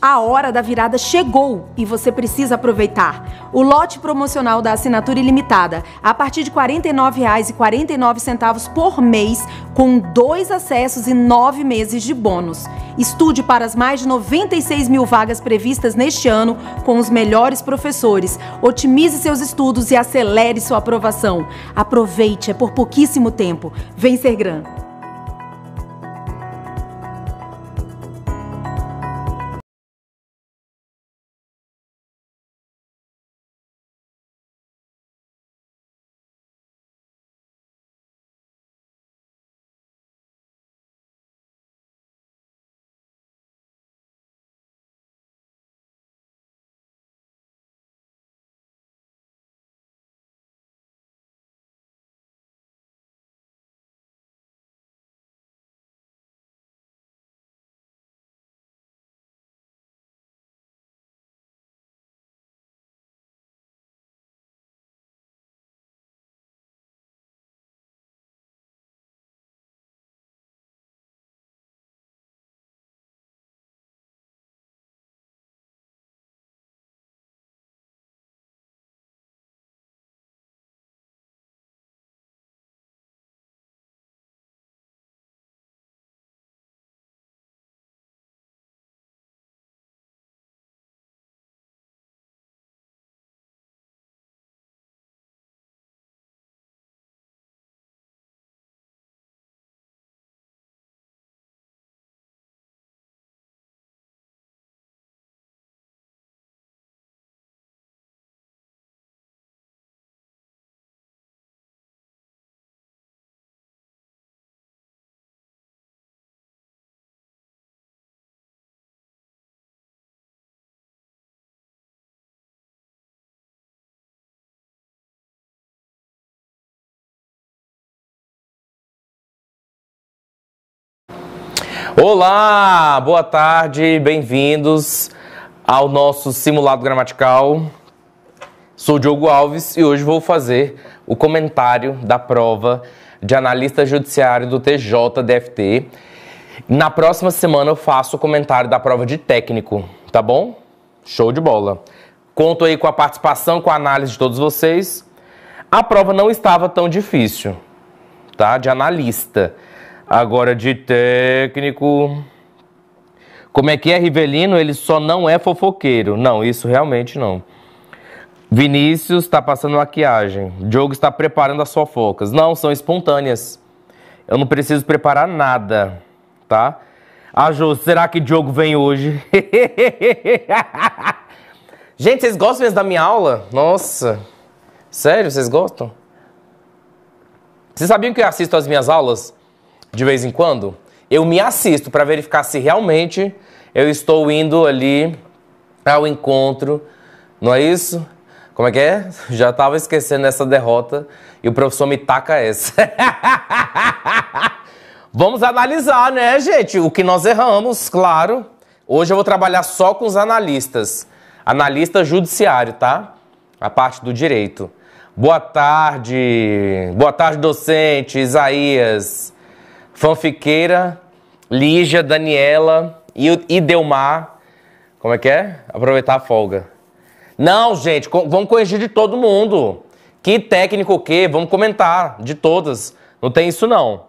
A hora da virada chegou e você precisa aproveitar. O lote promocional da assinatura ilimitada, a partir de R$ 49,49 por mês, com dois acessos e nove meses de bônus. Estude para as mais de 96 mil vagas previstas neste ano com os melhores professores. Otimize seus estudos e acelere sua aprovação. Aproveite, é por pouquíssimo tempo. Vencer grande. Olá, boa tarde, bem-vindos ao nosso simulado gramatical. Sou Diogo Alves e hoje vou fazer o comentário da prova de analista judiciário do TJDFT. Na próxima semana eu faço o comentário da prova de técnico, tá bom? Show de bola. Conto aí com a participação, com a análise de todos vocês. A prova não estava tão difícil, tá? De analista. Agora de técnico. Como é que é Rivelino? Ele só não é fofoqueiro. Não, isso realmente não. Vinícius está passando maquiagem. Diogo está preparando as fofocas. Não, são espontâneas. Eu não preciso preparar nada, tá? Ah, Jô, será que Diogo vem hoje? Gente, vocês gostam mesmo da minha aula? Nossa. Sério, vocês gostam? Vocês sabiam que eu assisto às minhas aulas? de vez em quando, eu me assisto para verificar se realmente eu estou indo ali ao encontro, não é isso? Como é que é? Já estava esquecendo essa derrota e o professor me taca essa. Vamos analisar, né, gente? O que nós erramos, claro. Hoje eu vou trabalhar só com os analistas. Analista judiciário, tá? A parte do direito. Boa tarde. Boa tarde, docente Isaías. Fanfiqueira, Lígia, Daniela e Delmar, Como é que é? Aproveitar a folga. Não, gente, vamos corrigir de todo mundo. Que técnico o quê? Vamos comentar de todas. Não tem isso, não.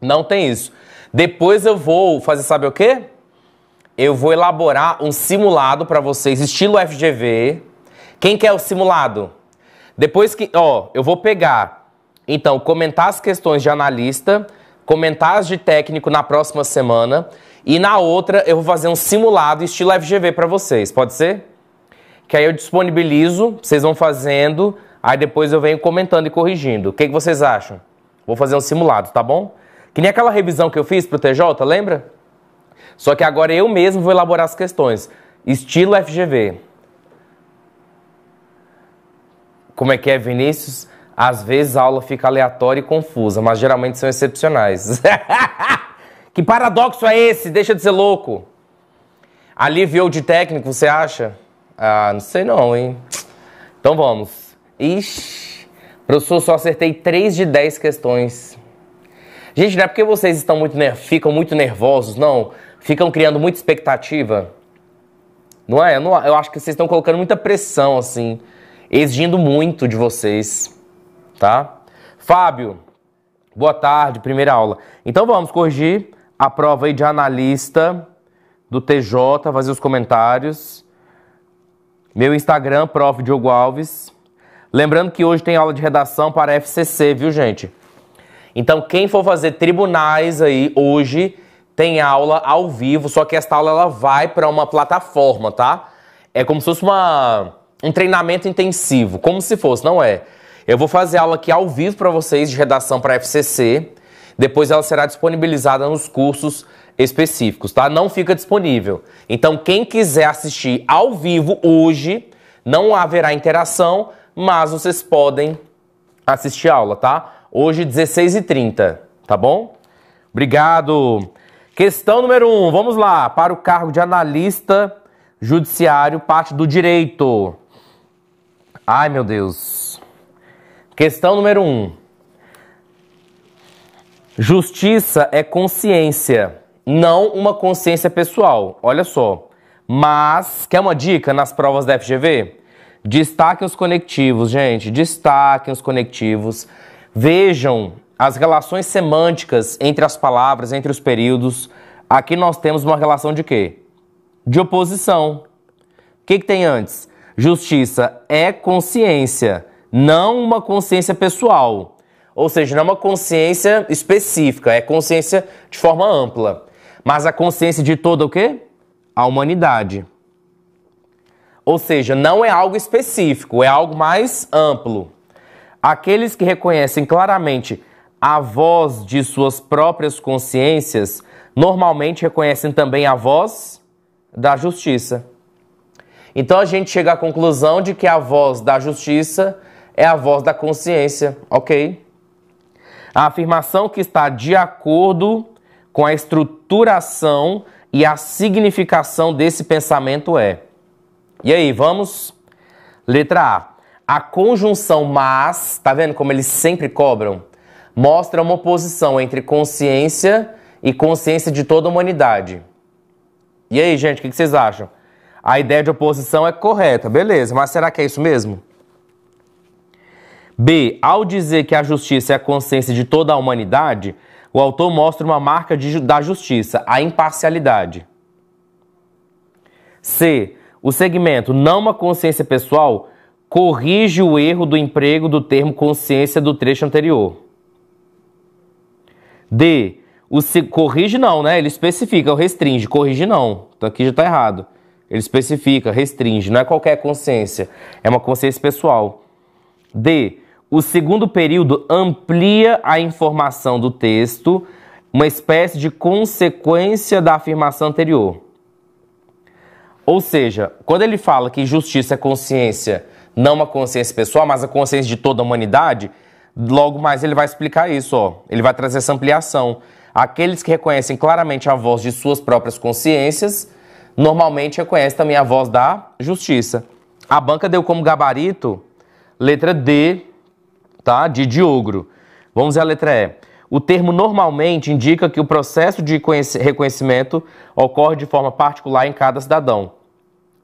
Não tem isso. Depois eu vou fazer, sabe o quê? Eu vou elaborar um simulado para vocês, estilo FGV. Quem quer o simulado? Depois que, ó, eu vou pegar, então, comentar as questões de analista comentários de técnico na próxima semana. E na outra eu vou fazer um simulado estilo FGV para vocês, pode ser? Que aí eu disponibilizo, vocês vão fazendo, aí depois eu venho comentando e corrigindo. O que, que vocês acham? Vou fazer um simulado, tá bom? Que nem aquela revisão que eu fiz pro TJ, lembra? Só que agora eu mesmo vou elaborar as questões. Estilo FGV. Como é que é, Vinícius? Às vezes a aula fica aleatória e confusa, mas geralmente são excepcionais. que paradoxo é esse? Deixa de ser louco. Aliviou de técnico, você acha? Ah, não sei não, hein? Então vamos. Ixi, professor, só acertei 3 de 10 questões. Gente, não é porque vocês estão muito ficam muito nervosos, não. Ficam criando muita expectativa. Não é? Eu, não, eu acho que vocês estão colocando muita pressão, assim. Exigindo muito de vocês tá? Fábio, boa tarde, primeira aula. Então vamos corrigir a prova aí de analista do TJ, fazer os comentários. Meu Instagram, prof. Diogo Alves. Lembrando que hoje tem aula de redação para FCC, viu, gente? Então, quem for fazer tribunais aí hoje, tem aula ao vivo, só que esta aula ela vai para uma plataforma, tá? É como se fosse uma, um treinamento intensivo, como se fosse, não é? Eu vou fazer aula aqui ao vivo para vocês de redação para FCC. Depois ela será disponibilizada nos cursos específicos, tá? Não fica disponível. Então, quem quiser assistir ao vivo hoje, não haverá interação, mas vocês podem assistir a aula, tá? Hoje, 16h30, tá bom? Obrigado. Questão número 1, um, vamos lá. Para o cargo de analista judiciário, parte do direito. Ai, meu Deus. Questão número 1. Um. Justiça é consciência, não uma consciência pessoal. Olha só. Mas, quer uma dica nas provas da FGV? Destaquem os conectivos, gente. Destaquem os conectivos. Vejam as relações semânticas entre as palavras, entre os períodos. Aqui nós temos uma relação de quê? De oposição. O que, que tem antes? Justiça é consciência não uma consciência pessoal. Ou seja, não é uma consciência específica, é consciência de forma ampla. Mas a consciência de toda o quê? A humanidade. Ou seja, não é algo específico, é algo mais amplo. Aqueles que reconhecem claramente a voz de suas próprias consciências normalmente reconhecem também a voz da justiça. Então a gente chega à conclusão de que a voz da justiça é a voz da consciência, ok? A afirmação que está de acordo com a estruturação e a significação desse pensamento é. E aí, vamos? Letra A. A conjunção mas, tá vendo como eles sempre cobram? Mostra uma oposição entre consciência e consciência de toda a humanidade. E aí, gente, o que vocês acham? A ideia de oposição é correta, beleza, mas será que é isso mesmo? B. Ao dizer que a justiça é a consciência de toda a humanidade, o autor mostra uma marca de, da justiça, a imparcialidade. C. O segmento não uma consciência pessoal corrige o erro do emprego do termo consciência do trecho anterior. D. O se, corrige não, né? Ele especifica, o restringe, corrige não. Então aqui já está errado. Ele especifica, restringe, não é qualquer consciência, é uma consciência pessoal. D. O segundo período amplia a informação do texto, uma espécie de consequência da afirmação anterior. Ou seja, quando ele fala que justiça é consciência, não a consciência pessoal, mas a consciência de toda a humanidade, logo mais ele vai explicar isso, ó. Ele vai trazer essa ampliação. Aqueles que reconhecem claramente a voz de suas próprias consciências, normalmente reconhecem também a voz da justiça. A banca deu como gabarito letra D, tá? De diogro. Vamos à letra E. O termo normalmente indica que o processo de reconhecimento ocorre de forma particular em cada cidadão.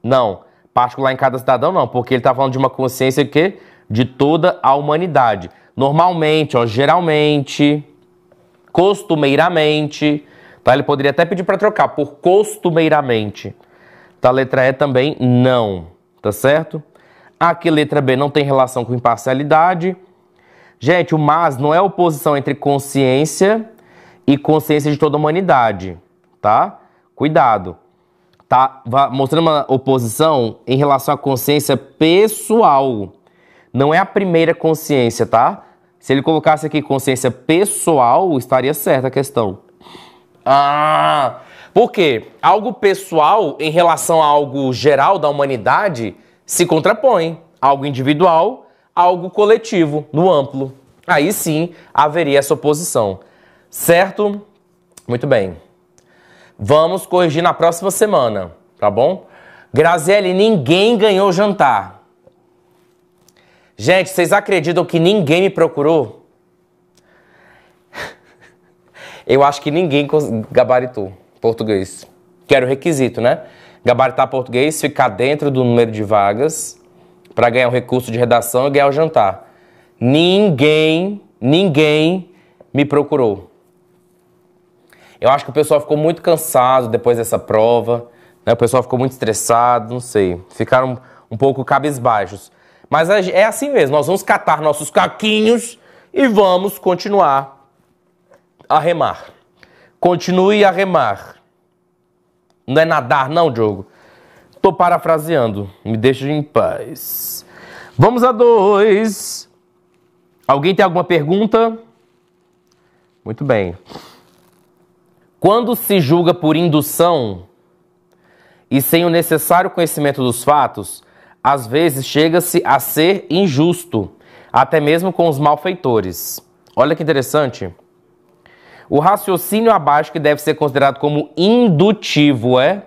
Não, particular em cada cidadão não, porque ele está falando de uma consciência que de toda a humanidade. Normalmente, ó, geralmente, costumeiramente, tá? Ele poderia até pedir para trocar por costumeiramente. Tá? Letra E também não, tá certo? Aqui letra B não tem relação com imparcialidade. Gente, o mas não é oposição entre consciência e consciência de toda a humanidade, tá? Cuidado. Tá mostrando uma oposição em relação à consciência pessoal. Não é a primeira consciência, tá? Se ele colocasse aqui consciência pessoal, estaria certa a questão. Ah! Porque algo pessoal em relação a algo geral da humanidade se contrapõe. Algo individual algo coletivo, no amplo. Aí sim haveria essa oposição. Certo? Muito bem. Vamos corrigir na próxima semana, tá bom? Graziele, ninguém ganhou jantar. Gente, vocês acreditam que ninguém me procurou? Eu acho que ninguém gabaritou português. Que era o requisito, né? Gabaritar português, ficar dentro do número de vagas para ganhar o recurso de redação e ganhar o jantar. Ninguém, ninguém me procurou. Eu acho que o pessoal ficou muito cansado depois dessa prova, né? o pessoal ficou muito estressado, não sei. Ficaram um pouco cabisbaixos. Mas é assim mesmo, nós vamos catar nossos caquinhos e vamos continuar a remar. Continue a remar. Não é nadar, não, Diogo. Tô parafraseando, me deixa em paz. Vamos a dois. Alguém tem alguma pergunta? Muito bem. Quando se julga por indução e sem o necessário conhecimento dos fatos, às vezes chega-se a ser injusto, até mesmo com os malfeitores. Olha que interessante. O raciocínio abaixo que deve ser considerado como indutivo é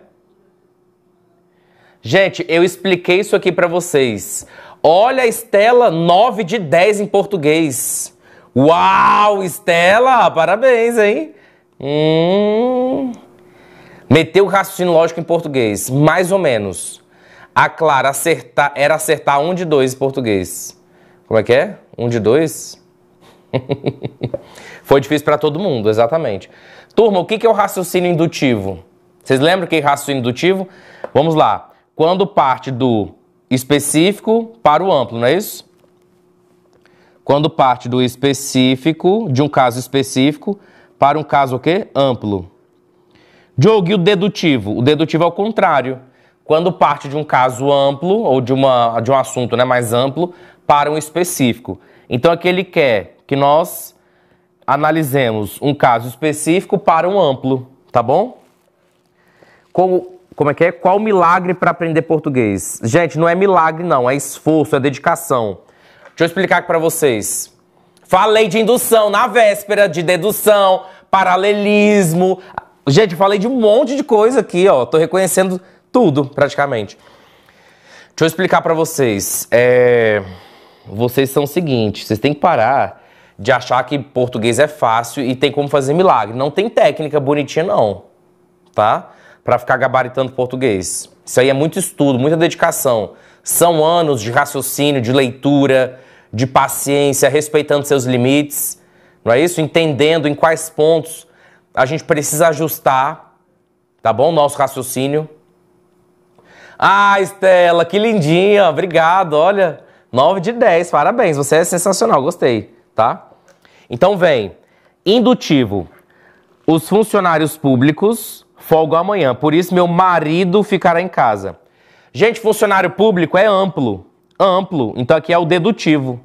Gente, eu expliquei isso aqui para vocês. Olha a Estela, 9 de 10 em português. Uau, Estela, parabéns, hein? Hum. Meteu raciocínio lógico em português, mais ou menos. A Clara acertar, era acertar um de dois em português. Como é que é? Um de dois? Foi difícil para todo mundo, exatamente. Turma, o que é o raciocínio indutivo? Vocês lembram o que é raciocínio indutivo? Vamos lá quando parte do específico para o amplo, não é isso? Quando parte do específico, de um caso específico, para um caso o quê? Amplo. Diogo, e o dedutivo? O dedutivo é o contrário. Quando parte de um caso amplo, ou de, uma, de um assunto né, mais amplo, para um específico. Então aqui ele quer que nós analisemos um caso específico para um amplo, tá bom? Como como é que é? Qual milagre para aprender português? Gente, não é milagre, não. É esforço, é dedicação. Deixa eu explicar aqui para vocês. Falei de indução na véspera, de dedução, paralelismo. Gente, falei de um monte de coisa aqui, ó. Tô reconhecendo tudo, praticamente. Deixa eu explicar para vocês. É... Vocês são o seguinte, vocês têm que parar de achar que português é fácil e tem como fazer milagre. Não tem técnica bonitinha, não. Tá? para ficar gabaritando português. Isso aí é muito estudo, muita dedicação. São anos de raciocínio, de leitura, de paciência, respeitando seus limites, não é isso? Entendendo em quais pontos a gente precisa ajustar, tá bom? Nosso raciocínio. Ah, Estela, que lindinha, obrigado, olha. 9 de 10, parabéns, você é sensacional, gostei, tá? Então vem, indutivo. Os funcionários públicos Folgo amanhã, por isso meu marido ficará em casa. Gente, funcionário público é amplo, amplo, então aqui é o dedutivo.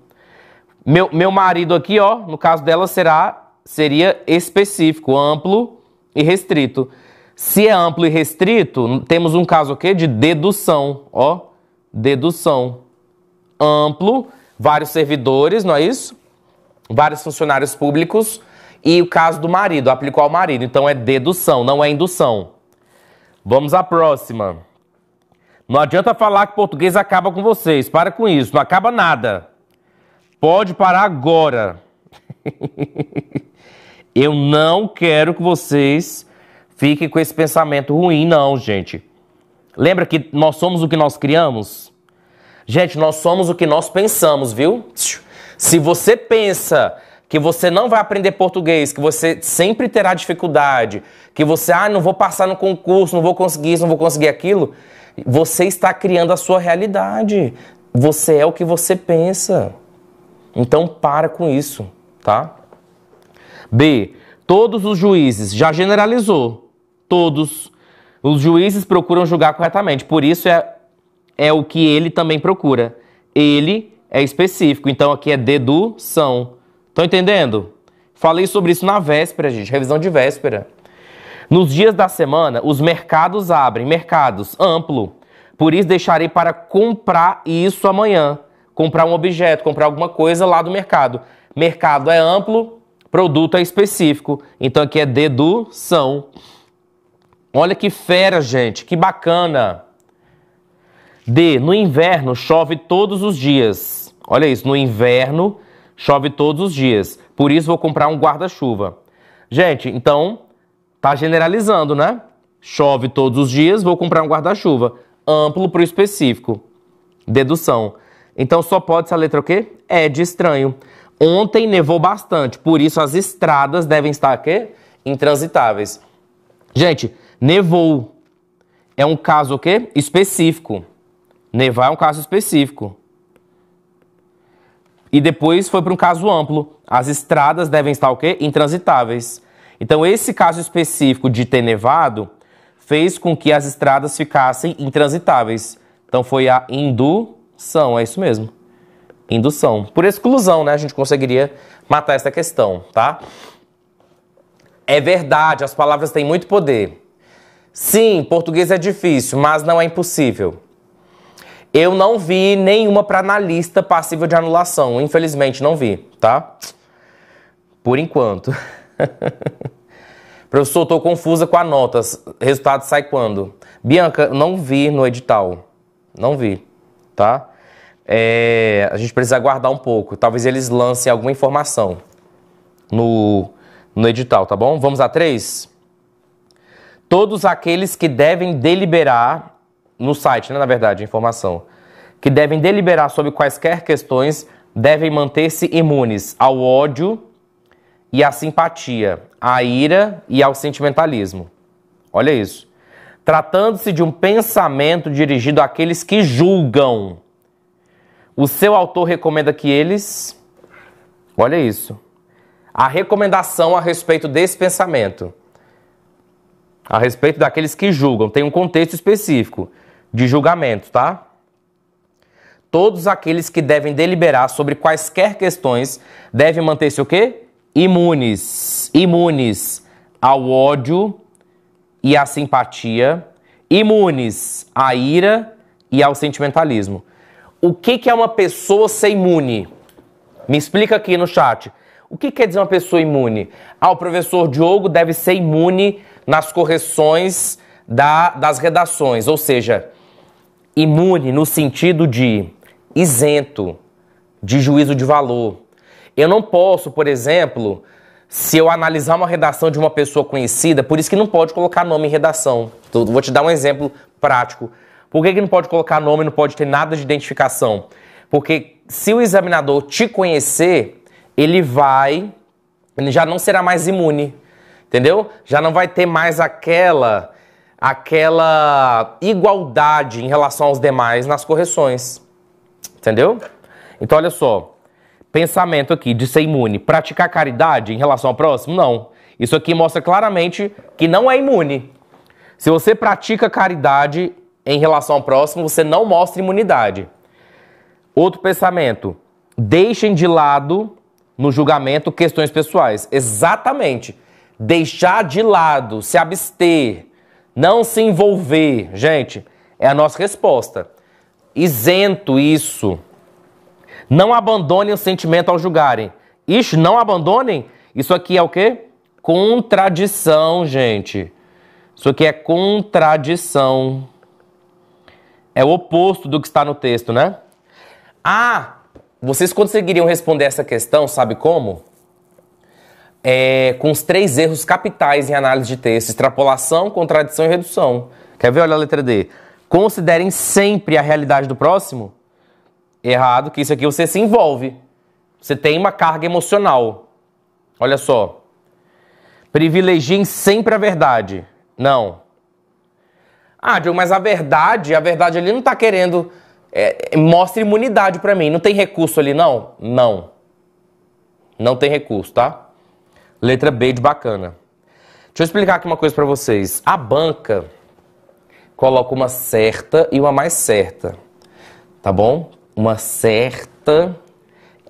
Meu, meu marido aqui, ó, no caso dela será seria específico, amplo e restrito. Se é amplo e restrito, temos um caso aqui de dedução, ó, dedução. Amplo, vários servidores, não é isso? Vários funcionários públicos e o caso do marido, aplicou ao marido. Então é dedução, não é indução. Vamos à próxima. Não adianta falar que português acaba com vocês. Para com isso, não acaba nada. Pode parar agora. Eu não quero que vocês fiquem com esse pensamento ruim, não, gente. Lembra que nós somos o que nós criamos? Gente, nós somos o que nós pensamos, viu? Se você pensa que você não vai aprender português, que você sempre terá dificuldade, que você, ah, não vou passar no concurso, não vou conseguir isso, não vou conseguir aquilo, você está criando a sua realidade. Você é o que você pensa. Então para com isso, tá? B. Todos os juízes já generalizou. Todos os juízes procuram julgar corretamente. Por isso é é o que ele também procura. Ele é específico. Então aqui é dedução. Estão entendendo? Falei sobre isso na véspera, gente, revisão de véspera. Nos dias da semana, os mercados abrem, mercados amplo. Por isso deixarei para comprar isso amanhã. Comprar um objeto, comprar alguma coisa lá do mercado. Mercado é amplo, produto é específico. Então aqui é dedução. Olha que fera, gente, que bacana. D. No inverno chove todos os dias. Olha isso, no inverno Chove todos os dias, por isso vou comprar um guarda-chuva. Gente, então tá generalizando, né? Chove todos os dias, vou comprar um guarda-chuva. Amplo para o específico. Dedução. Então só pode ser a letra o quê? É de estranho. Ontem nevou bastante, por isso as estradas devem estar aqui intransitáveis. Gente, nevou é um caso o quê? Específico. Nevar é um caso específico. E depois foi para um caso amplo. As estradas devem estar o quê? Intransitáveis. Então, esse caso específico de ter nevado fez com que as estradas ficassem intransitáveis. Então, foi a indução, é isso mesmo. Indução. Por exclusão, né? A gente conseguiria matar essa questão, tá? É verdade, as palavras têm muito poder. Sim, português é difícil, mas não é impossível. Eu não vi nenhuma para analista passível de anulação. Infelizmente, não vi, tá? Por enquanto. Professor, estou confusa com a nota. Resultado sai quando? Bianca, não vi no edital. Não vi, tá? É, a gente precisa aguardar um pouco. Talvez eles lancem alguma informação no, no edital, tá bom? Vamos a três? Todos aqueles que devem deliberar no site, né, na verdade, informação, que devem deliberar sobre quaisquer questões, devem manter-se imunes ao ódio e à simpatia, à ira e ao sentimentalismo. Olha isso. Tratando-se de um pensamento dirigido àqueles que julgam. O seu autor recomenda que eles. Olha isso. A recomendação a respeito desse pensamento. A respeito daqueles que julgam. Tem um contexto específico de julgamento, tá? Todos aqueles que devem deliberar sobre quaisquer questões devem manter-se o quê? Imunes, imunes ao ódio e à simpatia, imunes à ira e ao sentimentalismo. O que, que é uma pessoa ser imune? Me explica aqui no chat. O que quer dizer uma pessoa imune? Ah, o professor Diogo deve ser imune nas correções da, das redações, ou seja, Imune no sentido de isento de juízo de valor. Eu não posso, por exemplo, se eu analisar uma redação de uma pessoa conhecida, por isso que não pode colocar nome em redação. Então, vou te dar um exemplo prático. Por que, que não pode colocar nome, não pode ter nada de identificação? Porque se o examinador te conhecer, ele vai, ele já não será mais imune, entendeu? Já não vai ter mais aquela aquela igualdade em relação aos demais nas correções. Entendeu? Então, olha só. Pensamento aqui de ser imune. Praticar caridade em relação ao próximo? Não. Isso aqui mostra claramente que não é imune. Se você pratica caridade em relação ao próximo, você não mostra imunidade. Outro pensamento. Deixem de lado no julgamento questões pessoais. Exatamente. Deixar de lado, se abster não se envolver, gente, é a nossa resposta. Isento isso. Não abandonem o sentimento ao julgarem. Isso, não abandonem. Isso aqui é o quê? Contradição, gente. Isso aqui é contradição. É o oposto do que está no texto, né? Ah, vocês conseguiriam responder essa questão, sabe como? é, com os três erros capitais em análise de texto: extrapolação, contradição e redução. Quer ver? Olha a letra D. Considerem sempre a realidade do próximo. Errado, que isso aqui você se envolve. Você tem uma carga emocional. Olha só. Privilegiem sempre a verdade. Não. Ah, Diogo, mas a verdade, a verdade ali não está querendo. É, é, mostra imunidade para mim. Não tem recurso ali, não? Não. Não tem recurso, tá? Letra B de bacana. Deixa eu explicar aqui uma coisa para vocês. A banca coloca uma certa e uma mais certa. Tá bom? Uma certa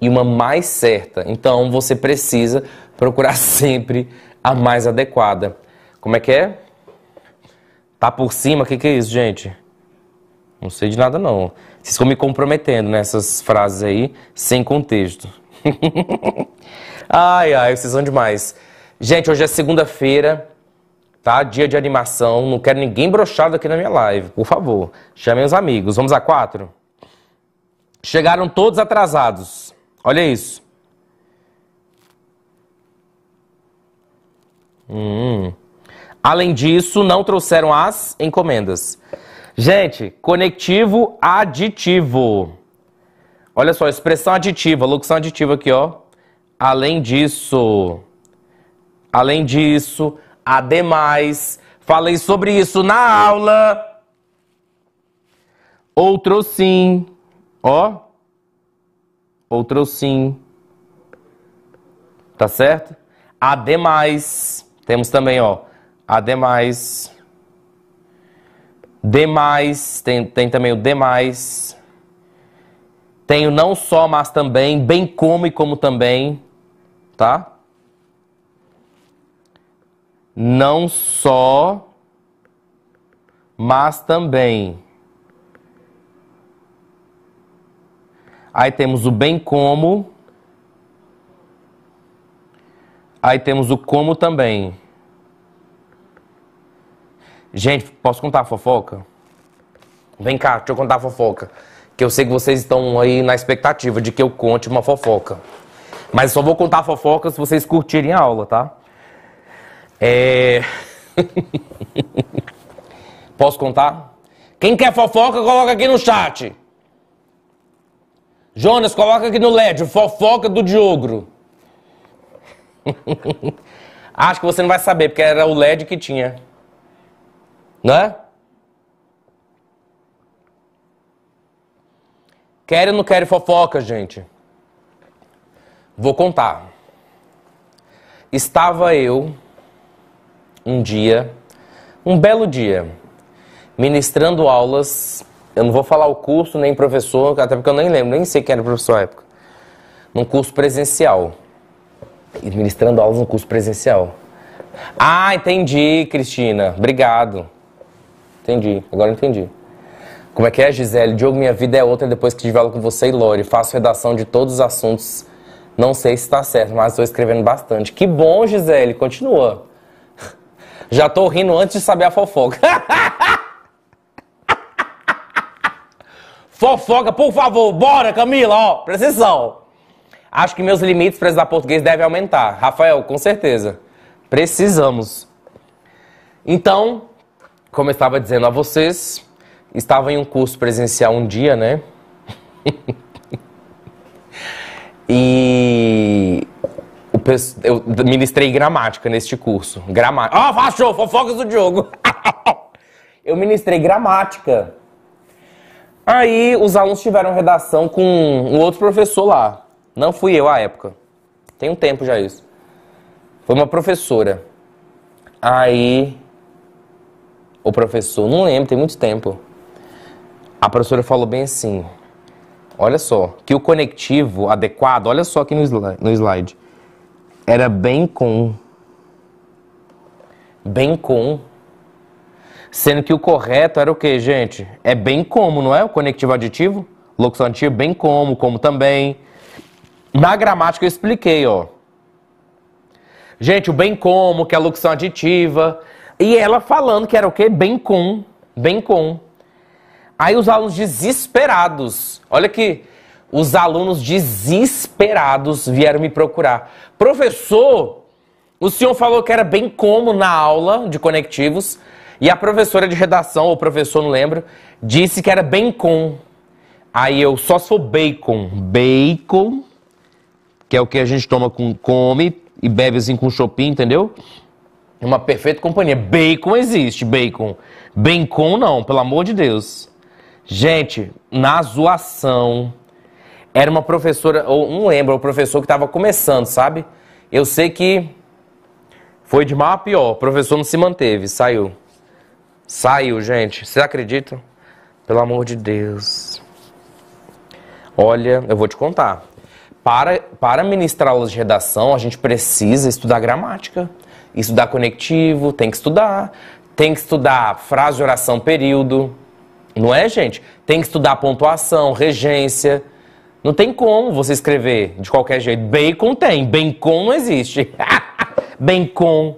e uma mais certa. Então você precisa procurar sempre a mais adequada. Como é que é? Tá por cima? O que, que é isso, gente? Não sei de nada, não. Vocês ficam me comprometendo nessas frases aí, sem contexto. Ai, ai, vocês são demais. Gente, hoje é segunda-feira, tá? Dia de animação. Não quero ninguém brochado aqui na minha live, por favor. Chamem os amigos. Vamos a quatro? Chegaram todos atrasados. Olha isso. Hum. Além disso, não trouxeram as encomendas. Gente, conectivo aditivo. Olha só, expressão aditiva, locução aditiva aqui, ó. Além disso, além disso, ademais, falei sobre isso na aula. Outro sim, ó. Outro sim. Tá certo? Ademais, temos também, ó. Ademais. Demais, tem, tem também o demais. Tenho não só, mas também, bem como e como também tá? Não só, mas também. Aí temos o bem como. Aí temos o como também. Gente, posso contar a fofoca? Vem cá, deixa eu contar a fofoca. Que eu sei que vocês estão aí na expectativa de que eu conte uma fofoca. Mas só vou contar fofoca se vocês curtirem a aula, tá? É... Posso contar? Quem quer fofoca, coloca aqui no chat. Jonas, coloca aqui no LED, fofoca do Diogro. Acho que você não vai saber, porque era o LED que tinha. Né? Querem ou não querem fofoca, gente? Vou contar. Estava eu um dia, um belo dia, ministrando aulas. Eu não vou falar o curso nem professor, até porque eu nem lembro, nem sei quem era o professor à época. Num curso presencial. E ministrando aulas num curso presencial. Ah, entendi, Cristina. Obrigado. Entendi, agora entendi. Como é que é, Gisele? Diogo, minha vida é outra depois que tive aula com você e Lore. Faço redação de todos os assuntos não sei se está certo, mas estou escrevendo bastante. Que bom, Gisele, continua. Já tô rindo antes de saber a fofoca. fofoca, por favor, bora, Camila, ó, precisão. Acho que meus limites para estudar português devem aumentar. Rafael, com certeza. Precisamos. Então, como eu estava dizendo a vocês, estava em um curso presencial um dia, né? E eu ministrei gramática neste curso. Gramática. Ah, oh, fachou, fofocas do Diogo. eu ministrei gramática. Aí os alunos tiveram redação com um outro professor lá. Não fui eu à época. Tem um tempo já isso. Foi uma professora. Aí o professor, não lembro, tem muito tempo. A professora falou bem assim: olha só, que o conectivo adequado, olha só aqui no slide, no slide era bem com. Bem com. Sendo que o correto era o que, gente? É bem como, não é? O conectivo aditivo, locução bem como, como também. Na gramática eu expliquei, ó. Gente, o bem como, que é a locução aditiva. E ela falando que era o quê? Bem com. Bem com. Aí os alunos desesperados, olha aqui, os alunos desesperados vieram me procurar. Professor, o senhor falou que era bem como na aula de conectivos e a professora de redação, ou professor, não lembro, disse que era bem com. Aí eu só sou bacon. Bacon, que é o que a gente toma com come e bebe assim com chopin, entendeu? Uma perfeita companhia. Bacon existe, bacon. Bem com não, pelo amor de Deus. Gente, na zoação, era uma professora, ou não lembro, o professor que estava começando, sabe? Eu sei que foi de mal a pior. O professor não se manteve, saiu. Saiu, gente. Vocês acreditam? Pelo amor de Deus. Olha, eu vou te contar. Para, para ministrar aulas de redação, a gente precisa estudar gramática, estudar conectivo, tem que estudar. Tem que estudar frase, oração, período. Não é, gente? Tem que estudar pontuação, regência. Não tem como você escrever de qualquer jeito. Bacon tem, bacon não existe. bacon.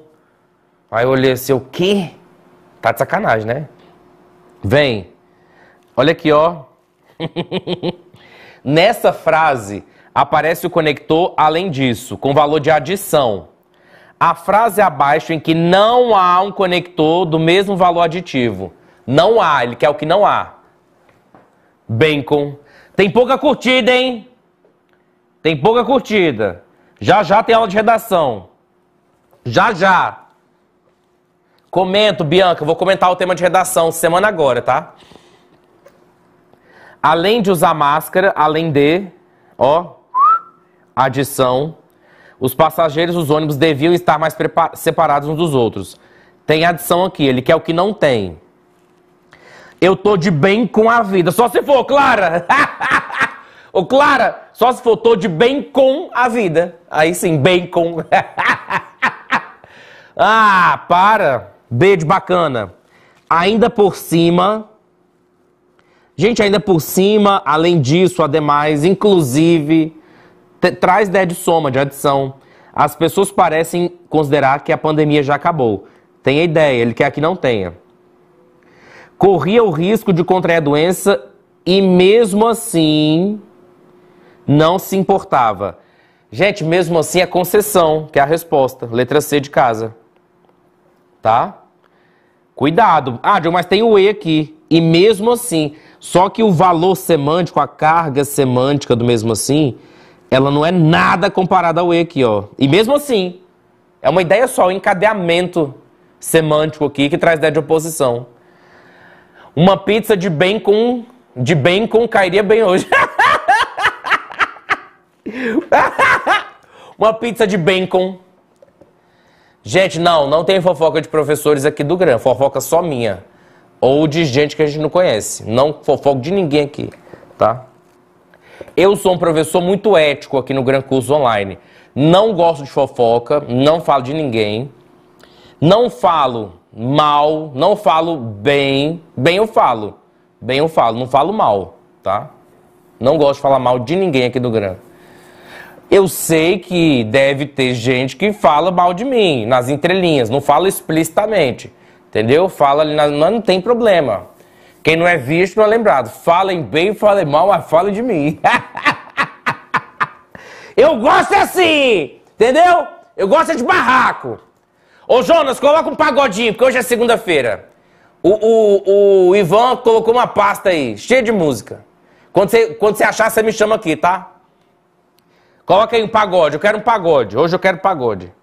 Aí eu olhei assim, o quê? Tá de sacanagem, né? Vem. Olha aqui, ó. Nessa frase aparece o conector além disso, com valor de adição. A frase abaixo em que não há um conector do mesmo valor aditivo. Não há, ele quer o que não há. Bacon. Tem pouca curtida, hein? Tem pouca curtida. Já já tem aula de redação. Já já. Comento, Bianca, vou comentar o tema de redação semana agora, tá? Além de usar máscara, além de, ó, adição, os passageiros dos ônibus deviam estar mais separados uns dos outros. Tem adição aqui, ele quer o que não tem. Eu tô de bem com a vida. Só se for, Clara! Ô, Clara, só se for, tô de bem com a vida. Aí sim, bem com. ah, para! Beijo bacana. Ainda por cima. Gente, ainda por cima, além disso, ademais, inclusive, traz ideia né, de soma, de adição. As pessoas parecem considerar que a pandemia já acabou. Tem ideia, ele quer que não tenha corria o risco de contrair a doença e mesmo assim não se importava. Gente, mesmo assim é concessão, que é a resposta. Letra C de casa. Tá? Cuidado. Ah, Diogo, mas tem o E aqui. E mesmo assim. Só que o valor semântico, a carga semântica do mesmo assim, ela não é nada comparada ao E aqui, ó. E mesmo assim, é uma ideia só, o encadeamento semântico aqui que traz ideia de oposição. Uma pizza de bacon, de bacon cairia bem hoje. Uma pizza de bacon. Gente, não, não tem fofoca de professores aqui do Gran, fofoca só minha. Ou de gente que a gente não conhece. Não fofoca de ninguém aqui, tá? Eu sou um professor muito ético aqui no Gran Curso Online. Não gosto de fofoca, não falo de ninguém. Não falo mal, não falo bem, bem eu falo, bem eu falo, não falo mal, tá? Não gosto de falar mal de ninguém aqui do Gran. Eu sei que deve ter gente que fala mal de mim, nas entrelinhas, não falo explicitamente, entendeu? Fala ali, mas não tem problema. Quem não é visto não é lembrado. Falem bem, falem mal, mas falem de mim. eu gosto é assim, entendeu? Eu gosto é de barraco. Ô Jonas, coloca um pagodinho, porque hoje é segunda-feira. O, o, o, Ivan colocou uma pasta aí, cheia de música. Quando você, quando você achar, você me chama aqui, tá? Coloca aí um pagode, eu quero um pagode. Hoje eu quero pagode.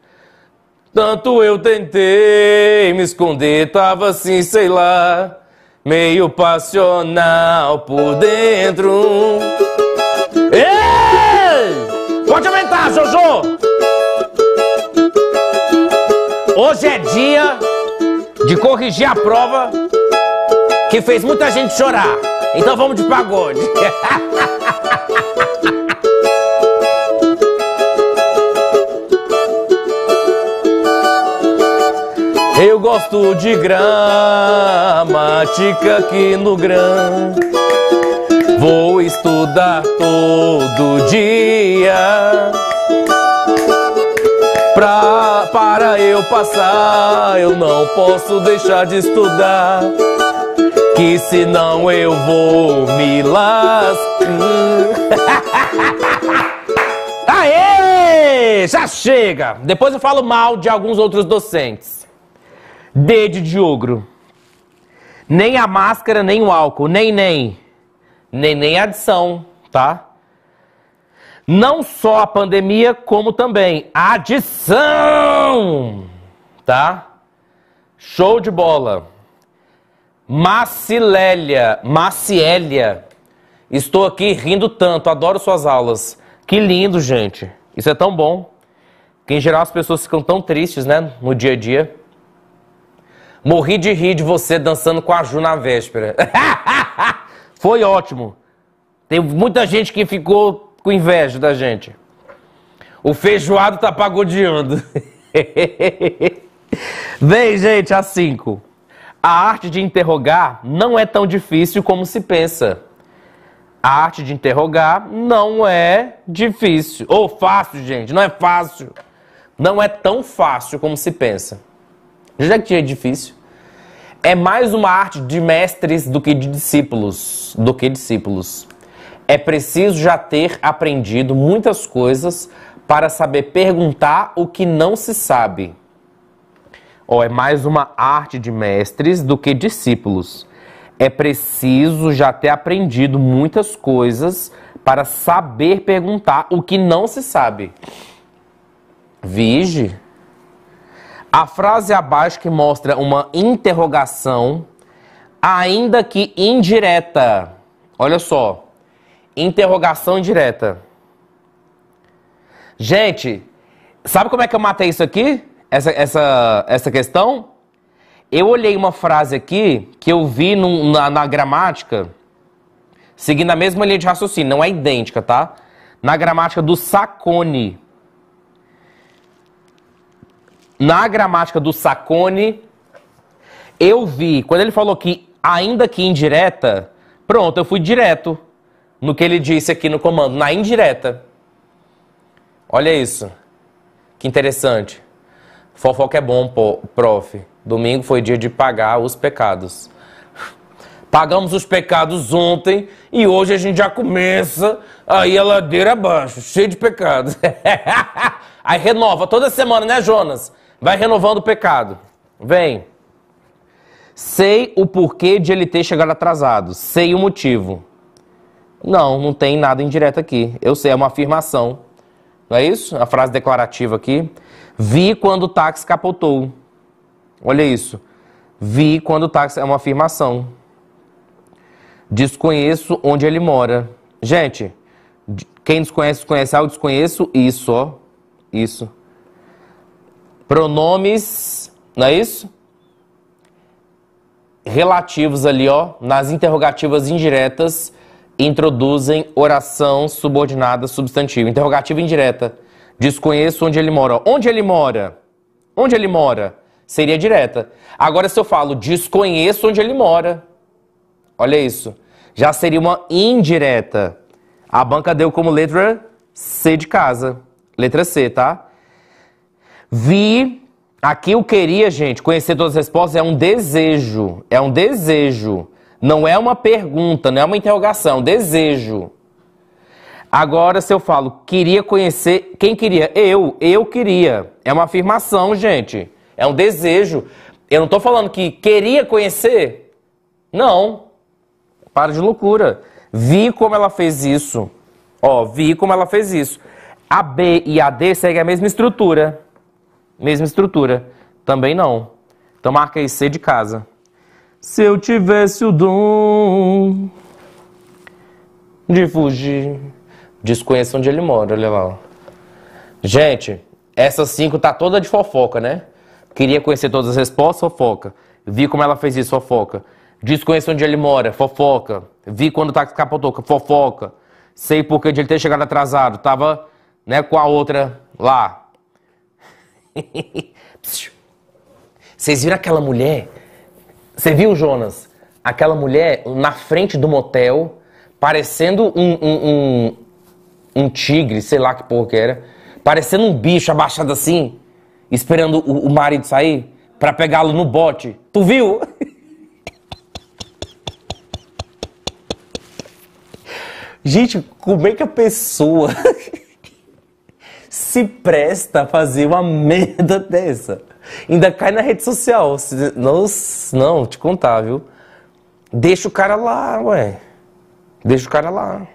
Tanto eu tentei me esconder, tava assim, sei lá, meio passional por dentro. Hoje é dia de corrigir a prova que fez muita gente chorar. Então vamos de pagode. Eu gosto de gramática aqui no GRAM. Vou estudar todo dia pra para eu passar. Eu não posso deixar de estudar, que senão eu vou me lascar. Aê! Já chega! Depois eu falo mal de alguns outros docentes. Dedo de ogro. Nem a máscara, nem o álcool, nem nem. Nem nem adição, tá? Não só a pandemia, como também a adição, tá? Show de bola. Macilélia, Macielia. Estou aqui rindo tanto, adoro suas aulas. Que lindo, gente. Isso é tão bom. Que em geral as pessoas ficam tão tristes, né, no dia a dia. Morri de rir de você dançando com a Ju na véspera. Foi ótimo. Tem muita gente que ficou com inveja da gente. O feijoado tá pagodeando. Vem gente, a 5. A arte de interrogar não é tão difícil como se pensa. A arte de interrogar não é difícil. Ou fácil, gente, não é fácil. Não é tão fácil como se pensa. Já que é difícil. É mais uma arte de mestres do que de discípulos. Do que discípulos é preciso já ter aprendido muitas coisas para saber perguntar o que não se sabe. Oh, é mais uma arte de mestres do que discípulos. É preciso já ter aprendido muitas coisas para saber perguntar o que não se sabe. Vige. A frase abaixo que mostra uma interrogação, ainda que indireta. Olha só. Interrogação indireta. Gente, sabe como é que eu matei isso aqui? Essa, essa, essa questão? Eu olhei uma frase aqui que eu vi num, na, na gramática, seguindo a mesma linha de raciocínio, não é idêntica, tá? Na gramática do Sacone. Na gramática do Sacone, eu vi, quando ele falou que ainda que indireta, pronto, eu fui direto no que ele disse aqui no comando, na indireta. Olha isso. Que interessante. Fofoca é bom, prof. Domingo foi dia de pagar os pecados. Pagamos os pecados ontem e hoje a gente já começa aí a ladeira abaixo, cheio de pecados. aí renova toda semana, né, Jonas? Vai renovando o pecado. Vem. Sei o porquê de ele ter chegado atrasado. Sei o motivo. Não, não tem nada indireto aqui. Eu sei, é uma afirmação. Não é isso? A frase declarativa aqui. Vi quando o táxi capotou. Olha isso. Vi quando o táxi é uma afirmação. Desconheço onde ele mora. Gente, quem desconhece, desconhece. Ah, eu desconheço isso, ó. Isso. Pronomes, não é isso? Relativos ali, ó. Nas interrogativas indiretas introduzem oração subordinada substantivo. Interrogativa indireta. Desconheço onde ele mora. Onde ele mora? Onde ele mora? Seria direta. Agora, se eu falo desconheço onde ele mora, olha isso. Já seria uma indireta. A banca deu como letra C de casa. Letra C, tá? Vi. Aqui eu queria, gente, conhecer todas as respostas. É um desejo. É um desejo. Não é uma pergunta, não é uma interrogação, é desejo. Agora, se eu falo, queria conhecer, quem queria? Eu, eu queria. É uma afirmação, gente. É um desejo. Eu não estou falando que queria conhecer. Não. Para de loucura. Vi como ela fez isso. Ó, vi como ela fez isso. A B e a D seguem a mesma estrutura. Mesma estrutura. Também não. Então marca aí C de casa. Se eu tivesse o dom de fugir. Desconheço onde ele mora, olha lá. Gente, essas cinco tá toda de fofoca, né? Queria conhecer todas as respostas, fofoca. Vi como ela fez isso, fofoca. Desconheço onde ele mora, fofoca. Vi quando o táxi capotou, fofoca. Sei por que de ele ter chegado atrasado. Tava né, com a outra lá. Vocês viram aquela mulher você viu, Jonas? Aquela mulher na frente do motel, parecendo um, um, um, um tigre, sei lá que porra que era. Parecendo um bicho abaixado assim, esperando o, o marido sair para pegá-lo no bote. Tu viu? Gente, como é que a pessoa se presta a fazer uma merda dessa? Ainda cai na rede social. não não, te contar, viu? Deixa o cara lá, ué. Deixa o cara lá.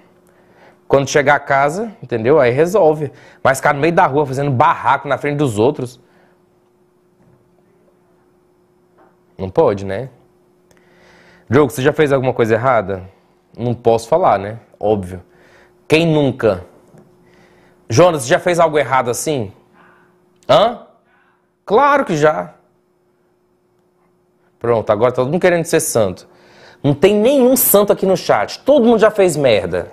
Quando chegar a casa, entendeu? Aí resolve. Mas ficar no meio da rua fazendo barraco na frente dos outros. Não pode, né? Diogo, você já fez alguma coisa errada? Não posso falar, né? Óbvio. Quem nunca? Jonas, você já fez algo errado assim? Hã? Claro que já. Pronto, agora tá todo mundo querendo ser santo. Não tem nenhum santo aqui no chat. Todo mundo já fez merda.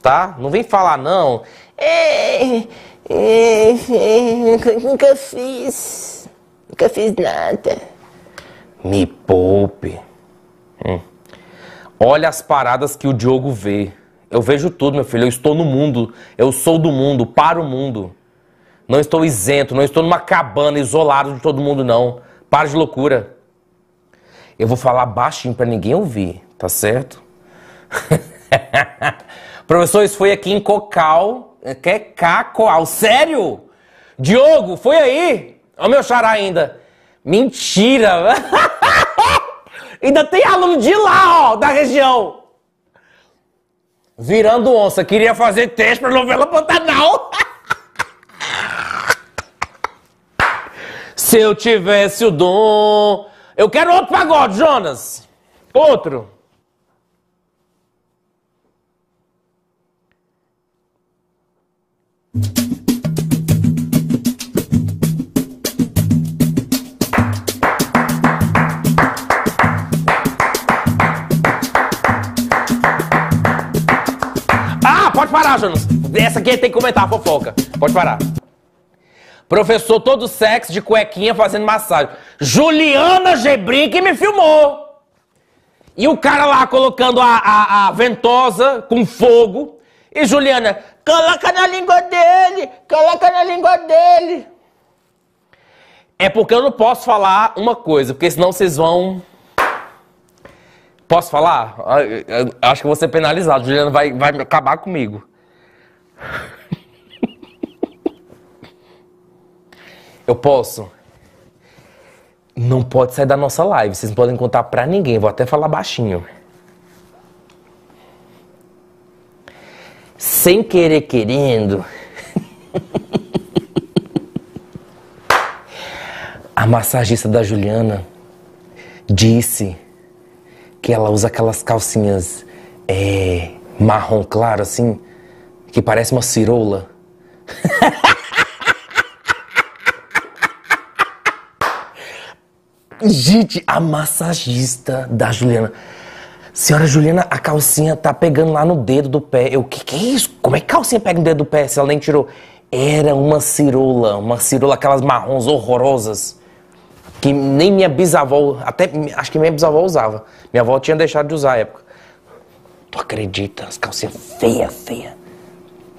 Tá? Não vem falar, não. É, é, é, nunca fiz. Nunca fiz nada. Me poupe. Hum. Olha as paradas que o Diogo vê. Eu vejo tudo, meu filho. Eu estou no mundo. Eu sou do mundo. Para o mundo. Não estou isento, não estou numa cabana isolado de todo mundo, não. Para de loucura. Eu vou falar baixinho para ninguém ouvir, tá certo? Professor, isso foi aqui em Cocal. Que é Cacoal. Sério? Diogo, foi aí? Olha o meu xará ainda. Mentira! ainda tem aluno de lá, ó, da região. Virando onça. Queria fazer teste pra novela Pantanal. Se eu tivesse o dom. Eu quero outro pagode, Jonas. Outro. Ah, pode parar, Jonas. Essa aqui tem que comentar a fofoca. Pode parar. Professor todo sexo, de cuequinha, fazendo massagem. Juliana Gebrin que me filmou. E o cara lá colocando a, a, a ventosa com fogo. E Juliana, coloca na língua dele, coloca na língua dele. É porque eu não posso falar uma coisa, porque senão vocês vão. Posso falar? Ah, eu acho que vou ser penalizado. Juliana vai, vai acabar comigo. Eu posso? Não pode sair da nossa live. Vocês não podem contar pra ninguém. Vou até falar baixinho. Sem querer querendo. A massagista da Juliana disse que ela usa aquelas calcinhas é, marrom claro, assim, que parece uma cirola. Gente, a massagista da Juliana. Senhora Juliana, a calcinha tá pegando lá no dedo do pé. Eu, que que é isso? Como é que calcinha pega no dedo do pé se ela nem tirou? Era uma cirula, uma cirula aquelas marrons horrorosas. Que nem minha bisavó, até acho que minha bisavó usava. Minha avó tinha deixado de usar à época. Tu acredita? As calcinhas feia, feia.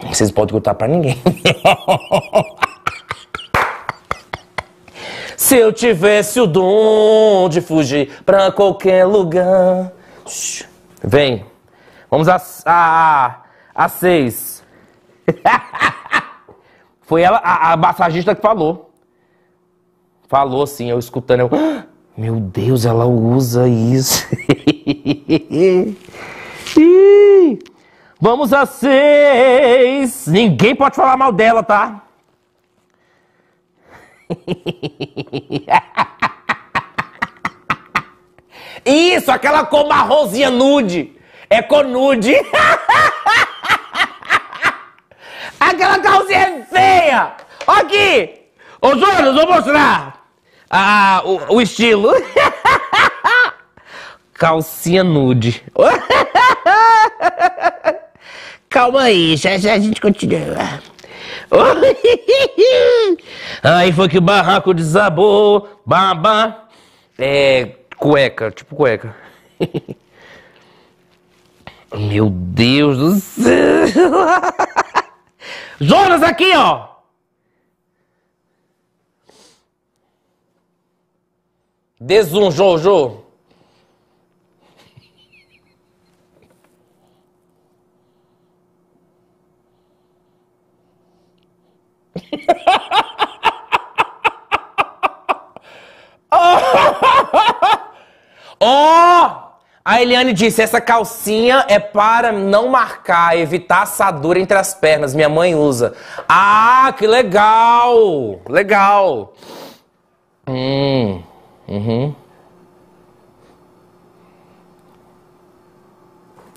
Vocês podem contar pra ninguém. Se eu tivesse o dom de fugir pra qualquer lugar. Vem. Vamos a, a, a seis. Foi ela, a, a massagista que falou. Falou assim, eu escutando. Eu, ah, meu Deus, ela usa isso. Vamos a seis. Ninguém pode falar mal dela, tá? Isso, aquela cor marronzinha nude. É cor nude. aquela calcinha é feia. Aqui. Os olhos, vou mostrar. Ah, o, o estilo. calcinha nude. Calma aí, já, já a gente continua. Aí foi que o barraco desabou, baba. É, cueca, tipo cueca. Meu Deus do céu. Jonas aqui, ó. Desum, Jojo. Ó! oh! A Eliane disse: essa calcinha é para não marcar, evitar assadura entre as pernas. Minha mãe usa. Ah, que legal! Legal! Hum. Uhum.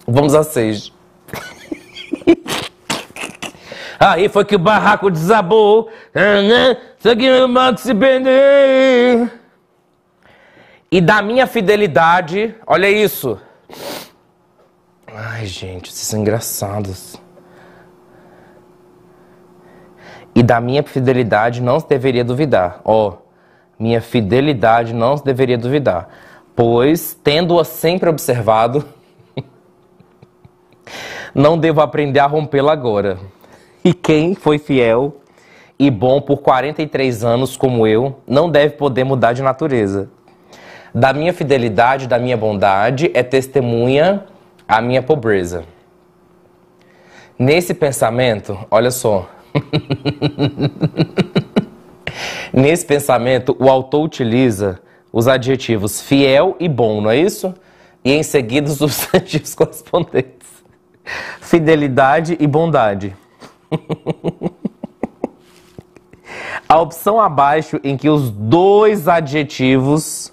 Vamos a seis. Aí foi que o barraco desabou. Isso aqui é o se prender. E da minha fidelidade, olha isso. Ai, gente, vocês são engraçados. E da minha fidelidade não se deveria duvidar. Ó, oh, minha fidelidade não se deveria duvidar. Pois, tendo-a sempre observado, não devo aprender a rompê-la agora. E quem foi fiel e bom por 43 anos, como eu, não deve poder mudar de natureza. Da minha fidelidade, da minha bondade, é testemunha a minha pobreza. Nesse pensamento, olha só. Nesse pensamento, o autor utiliza os adjetivos fiel e bom, não é isso? E em seguida os substantivos correspondentes: fidelidade e bondade a opção abaixo em que os dois adjetivos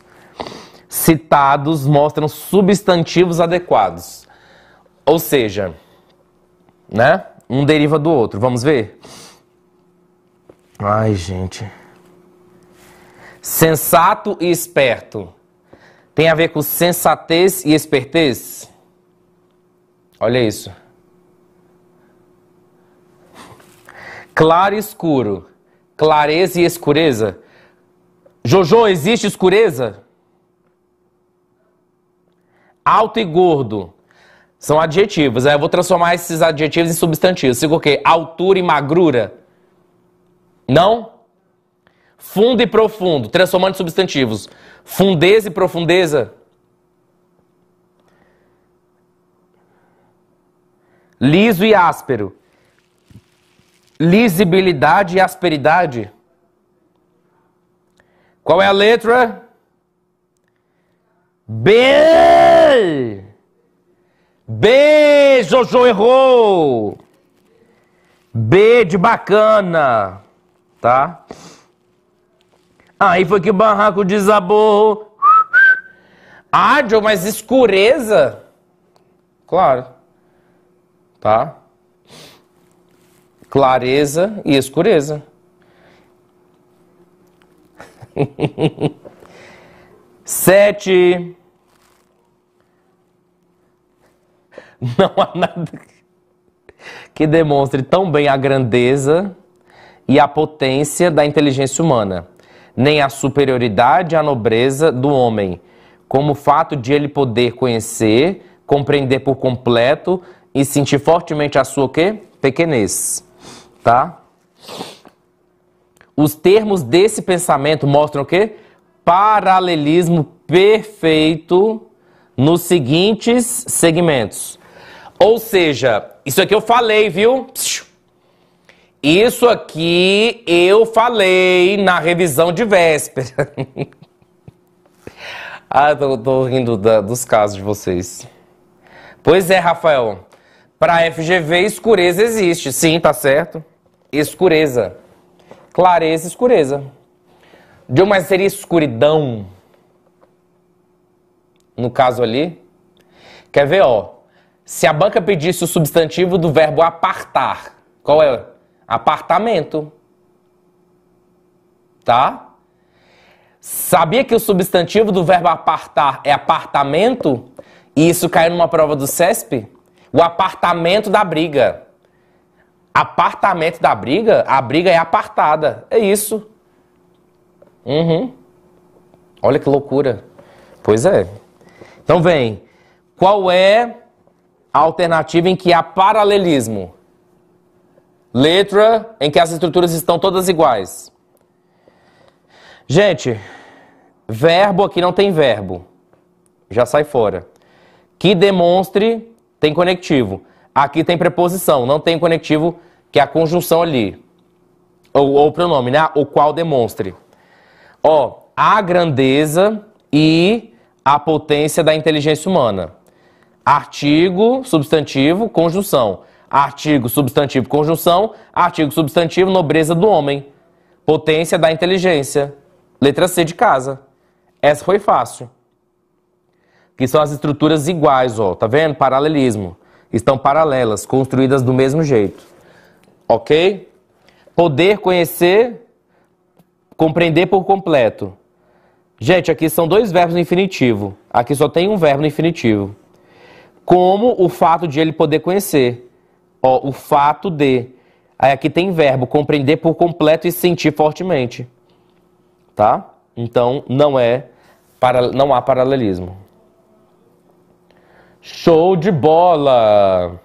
citados mostram substantivos adequados. Ou seja, né? Um deriva do outro. Vamos ver? Ai, gente. Sensato e esperto. Tem a ver com sensatez e espertez? Olha isso. Claro e escuro. Clareza e escureza. Jojo, existe escureza? Alto e gordo. São adjetivos. Aí eu vou transformar esses adjetivos em substantivos. Sigo o quê? Altura e magrura. Não? Fundo e profundo. Transformando em substantivos. Fundeza e profundeza. Liso e áspero lisibilidade e asperidade. Qual é a letra? B. B, Jojo errou. B de bacana, tá? Aí foi que o barraco desabou. Ah, Joe, mas escureza? Claro. Tá? clareza e escureza. Sete. Não há nada que demonstre tão bem a grandeza e a potência da inteligência humana, nem a superioridade e a nobreza do homem, como o fato de ele poder conhecer, compreender por completo e sentir fortemente a sua quê? pequenez tá? Os termos desse pensamento mostram o quê? Paralelismo perfeito nos seguintes segmentos. Ou seja, isso aqui eu falei, viu? Isso aqui eu falei na revisão de véspera. ah, tô, tô rindo da, dos casos de vocês. Pois é, Rafael. Para FGV, escureza existe. Sim, tá certo escureza. Clareza, escureza. De uma seria escuridão. No caso ali. Quer ver, ó? Se a banca pedisse o substantivo do verbo apartar, qual é? Apartamento. Tá? Sabia que o substantivo do verbo apartar é apartamento? E isso caiu numa prova do CESP? O apartamento da briga. Apartamento da briga? A briga é apartada. É isso. Uhum. Olha que loucura. Pois é. Então vem. Qual é a alternativa em que há paralelismo? Letra em que as estruturas estão todas iguais. Gente, verbo aqui não tem verbo. Já sai fora. Que demonstre tem conectivo. Aqui tem preposição, não tem conectivo, que é a conjunção ali. Ou, pronome, né? O qual demonstre. Ó, a grandeza e a potência da inteligência humana. Artigo, substantivo, conjunção. Artigo, substantivo, conjunção. Artigo, substantivo, nobreza do homem. Potência da inteligência. Letra C de casa. Essa foi fácil. Que são as estruturas iguais, ó. Tá vendo? Paralelismo estão paralelas, construídas do mesmo jeito. Ok? Poder conhecer, compreender por completo. Gente, aqui são dois verbos no infinitivo. Aqui só tem um verbo no infinitivo. Como o fato de ele poder conhecer. Ó, o fato de. Aí aqui tem verbo compreender por completo e sentir fortemente. Tá? Então não é para, não há paralelismo. Show de bola!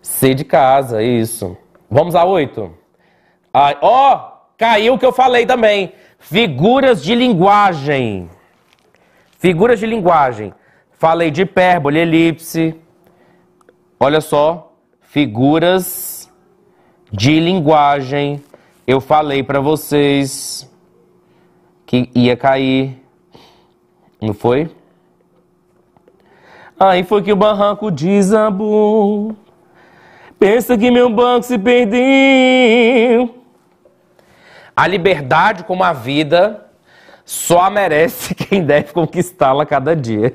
C de casa, isso. Vamos a oito. Ó, oh, caiu o que eu falei também. Figuras de linguagem. Figuras de linguagem. Falei de hipérbole, elipse. Olha só. Figuras de linguagem. Eu falei para vocês que ia cair. Não foi? Aí foi que o barranco desabou. Pensa que meu banco se perdeu. A liberdade como a vida só a merece quem deve conquistá-la cada dia.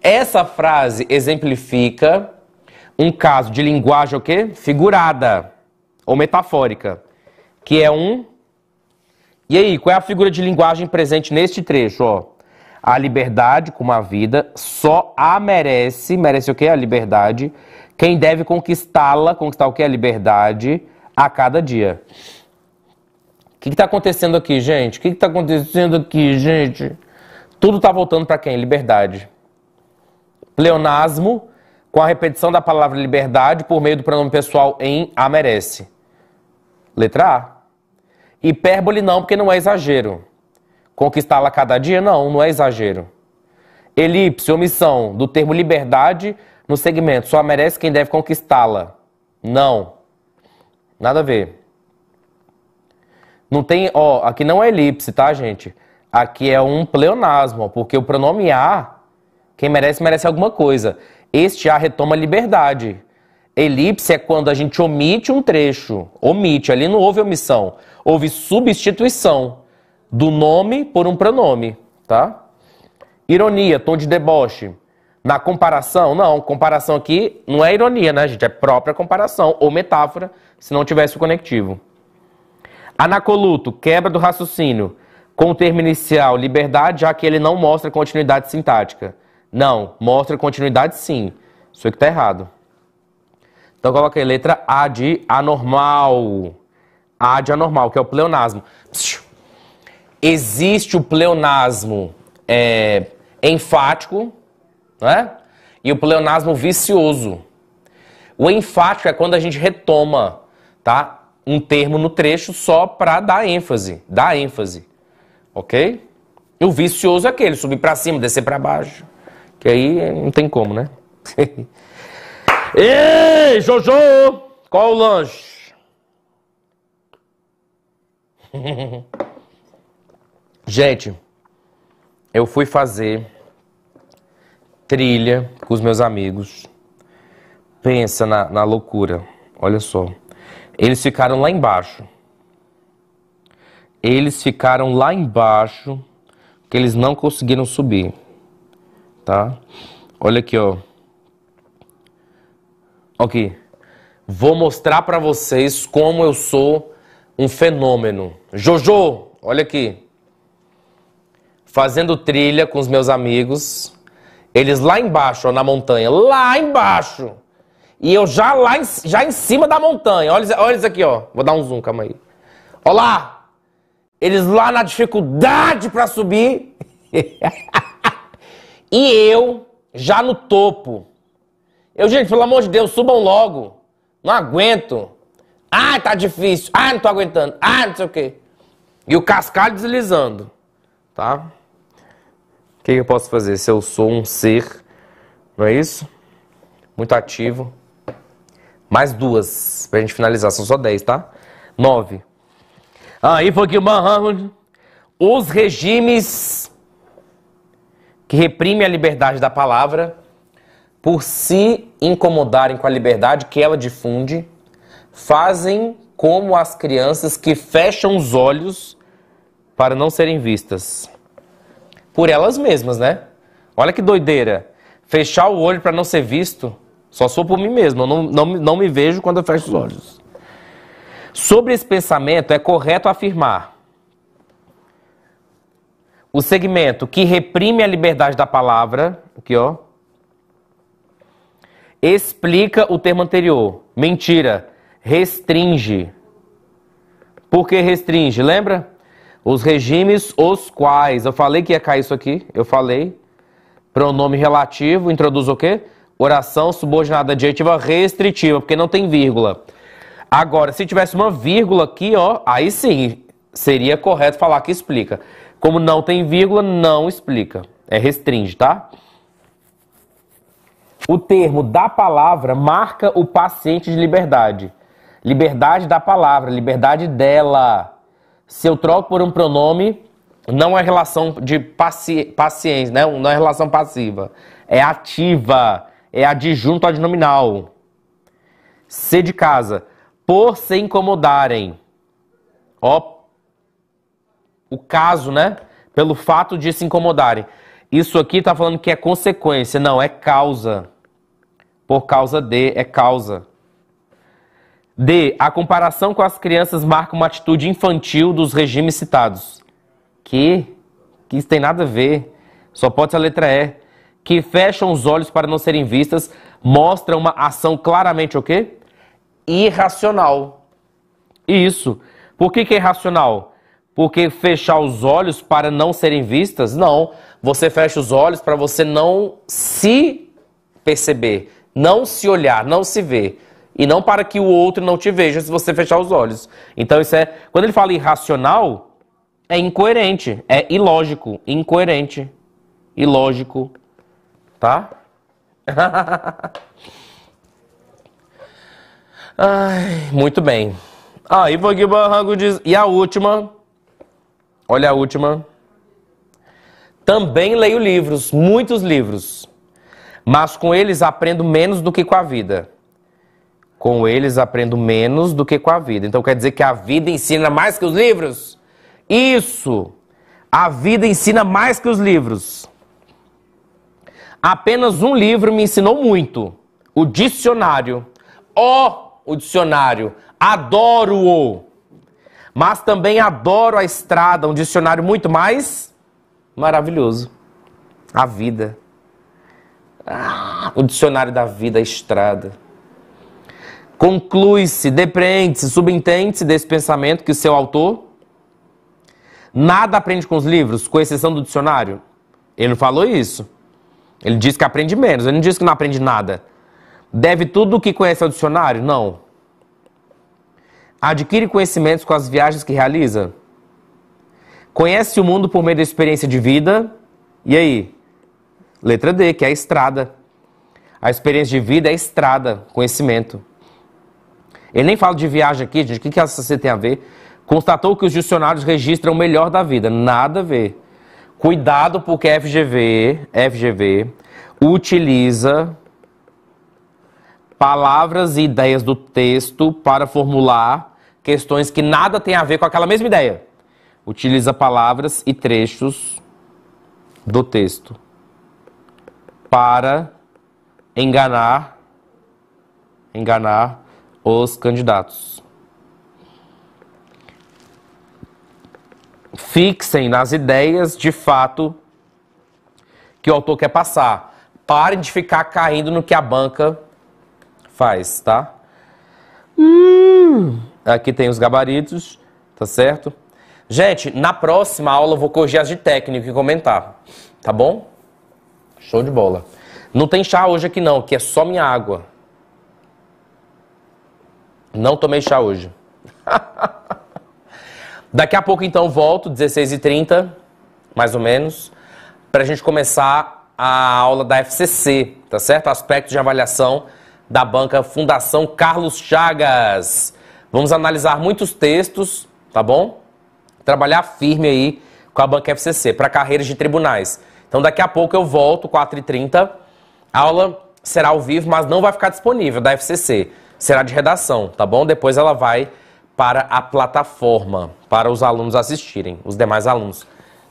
Essa frase exemplifica um caso de linguagem o quê? Figurada ou metafórica, que é um E aí, qual é a figura de linguagem presente neste trecho, ó? a liberdade como a vida só a merece. Merece o quê? A liberdade. Quem deve conquistá-la, conquistar o que? A liberdade a cada dia. O que está acontecendo aqui, gente? O que está acontecendo aqui, gente? Tudo está voltando para quem? Liberdade. Pleonasmo com a repetição da palavra liberdade por meio do pronome pessoal em a merece. Letra A. Hipérbole não, porque não é exagero. Conquistá-la cada dia? Não, não é exagero. Elipse, omissão do termo liberdade no segmento. Só merece quem deve conquistá-la. Não. Nada a ver. Não tem, ó, aqui não é elipse, tá, gente? Aqui é um pleonasmo, porque o pronome a, quem merece, merece alguma coisa. Este a retoma liberdade. Elipse é quando a gente omite um trecho. Omite, ali não houve omissão, houve substituição do nome por um pronome, tá? Ironia, tom de deboche. Na comparação, não, comparação aqui não é ironia, né, gente? É própria comparação ou metáfora, se não tivesse o conectivo. Anacoluto, quebra do raciocínio. Com o termo inicial, liberdade, já que ele não mostra continuidade sintática. Não, mostra continuidade sim. Isso aqui tá errado. Então coloca aí, letra A de anormal. A de anormal, que é o pleonasmo. Psiu existe o pleonasmo é, enfático né? e o pleonasmo vicioso. O enfático é quando a gente retoma tá? um termo no trecho só para dar ênfase, dar ênfase, ok? E o vicioso é aquele, subir para cima, descer para baixo, que aí não tem como, né? Ei, Jojo, qual o lanche? Gente, eu fui fazer trilha com os meus amigos. Pensa na, na loucura. Olha só. Eles ficaram lá embaixo. Eles ficaram lá embaixo que eles não conseguiram subir. Tá? Olha aqui, ó. Aqui. Vou mostrar para vocês como eu sou um fenômeno. Jojo, olha aqui fazendo trilha com os meus amigos. Eles lá embaixo, ó, na montanha, lá embaixo. E eu já lá, em, já em cima da montanha. Olha, olha isso aqui, ó. Vou dar um zoom, calma aí. Olha lá. Eles lá na dificuldade para subir. e eu já no topo. Eu, gente, pelo amor de Deus, subam logo. Não aguento. Ah, tá difícil. Ah, não tô aguentando. Ah, não sei o quê. E o cascalho deslizando, tá? O que eu posso fazer se eu sou um ser, não é isso? Muito ativo. Mais duas pra gente finalizar, são só dez, tá? Nove. Aí foi que os regimes que reprimem a liberdade da palavra, por se incomodarem com a liberdade que ela difunde, fazem como as crianças que fecham os olhos para não serem vistas por elas mesmas, né? Olha que doideira. Fechar o olho para não ser visto, só sou por mim mesmo, eu não, não, não me vejo quando eu fecho os olhos. Sobre esse pensamento, é correto afirmar o segmento que reprime a liberdade da palavra, aqui ó, explica o termo anterior. Mentira. Restringe. Por que restringe? Lembra? Os regimes os quais. Eu falei que ia cair isso aqui. Eu falei. Pronome relativo introduz o quê? Oração subordinada adjetiva restritiva, porque não tem vírgula. Agora, se tivesse uma vírgula aqui, ó, aí sim seria correto falar que explica. Como não tem vírgula, não explica. É restringe, tá? O termo da palavra marca o paciente de liberdade. Liberdade da palavra, liberdade dela se eu troco por um pronome, não é relação de paci paciência, né? não é relação passiva. É ativa, é adjunto adnominal. C de casa. Por se incomodarem. Ó, o caso, né? Pelo fato de se incomodarem. Isso aqui tá falando que é consequência. Não, é causa. Por causa de, é causa. D. A comparação com as crianças marca uma atitude infantil dos regimes citados. Que? Que isso tem nada a ver. Só pode ser a letra E. Que fecham os olhos para não serem vistas, mostra uma ação claramente o quê? Irracional. Isso. Por que, que é irracional? Porque fechar os olhos para não serem vistas? Não. Você fecha os olhos para você não se perceber, não se olhar, não se ver e não para que o outro não te veja se você fechar os olhos. Então isso é, quando ele fala irracional, é incoerente, é ilógico, incoerente, ilógico, tá? Ai, muito bem. Ah, Ivan Barranco diz, e a última? Olha a última. Também leio livros, muitos livros, mas com eles aprendo menos do que com a vida. Com eles aprendo menos do que com a vida. Então quer dizer que a vida ensina mais que os livros? Isso! A vida ensina mais que os livros. Apenas um livro me ensinou muito: o dicionário. Ó, oh, o dicionário! Adoro-o! Mas também adoro a estrada, um dicionário muito mais maravilhoso. A vida. Ah, o dicionário da vida, a estrada. Conclui-se, depreende-se, subentende-se desse pensamento que o seu autor nada aprende com os livros, com exceção do dicionário. Ele não falou isso. Ele diz que aprende menos, ele não diz que não aprende nada. Deve tudo o que conhece ao dicionário? Não. Adquire conhecimentos com as viagens que realiza. Conhece o mundo por meio da experiência de vida. E aí? Letra D, que é a estrada. A experiência de vida é estrada, conhecimento. Ele nem fala de viagem aqui, gente, o que, que você tem a ver? Constatou que os dicionários registram o melhor da vida. Nada a ver. Cuidado porque FGV, FGV utiliza palavras e ideias do texto para formular questões que nada tem a ver com aquela mesma ideia. Utiliza palavras e trechos do texto para enganar enganar os candidatos. Fixem nas ideias, de fato, que o autor quer passar. Parem de ficar caindo no que a banca faz, tá? Hum. Aqui tem os gabaritos, tá certo? Gente, na próxima aula eu vou corrigir as de técnico e comentar, tá bom? Show de bola. Não tem chá hoje aqui não, que é só minha água. Não tomei chá hoje. Daqui a pouco, então, volto, 16h30, mais ou menos, para a gente começar a aula da FCC, tá certo? Aspectos de avaliação da banca Fundação Carlos Chagas. Vamos analisar muitos textos, tá bom? Trabalhar firme aí com a banca FCC, para carreiras de tribunais. Então, daqui a pouco eu volto, 4h30. A aula será ao vivo, mas não vai ficar disponível da FCC será de redação, tá bom? Depois ela vai para a plataforma, para os alunos assistirem, os demais alunos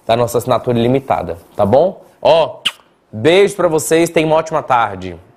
da nossa assinatura ilimitada, tá bom? Ó, beijo para vocês, tenham uma ótima tarde.